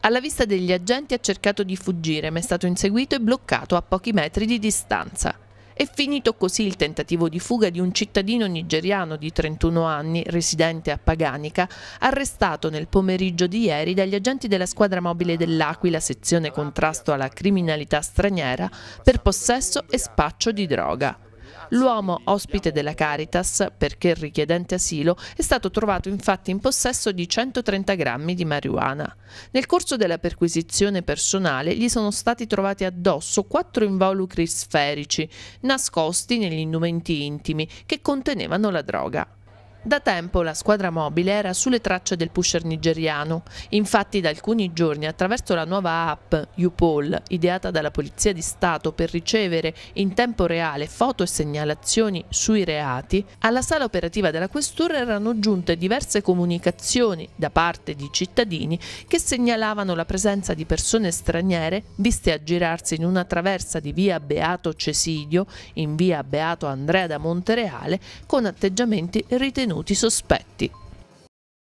Alla vista degli agenti ha cercato di fuggire, ma è stato inseguito e bloccato a pochi metri di distanza. È finito così il tentativo di fuga di un cittadino nigeriano di 31 anni, residente a Paganica, arrestato nel pomeriggio di ieri dagli agenti della squadra mobile dell'Aquila, sezione contrasto alla criminalità straniera, per possesso e spaccio di droga. L'uomo ospite della Caritas, perché richiedente asilo, è stato trovato infatti in possesso di 130 grammi di marijuana. Nel corso della perquisizione personale gli sono stati trovati addosso quattro involucri sferici, nascosti negli indumenti intimi, che contenevano la droga. Da tempo la squadra mobile era sulle tracce del pusher nigeriano, infatti da alcuni giorni attraverso la nuova app UPOL, ideata dalla Polizia di Stato per ricevere in tempo reale foto e segnalazioni sui reati, alla sala operativa della Questura erano giunte diverse comunicazioni da parte di cittadini che segnalavano la presenza di persone straniere viste aggirarsi in una traversa di via Beato Cesidio in via Beato Andrea da Montereale con atteggiamenti ritenuti venuti sospetti.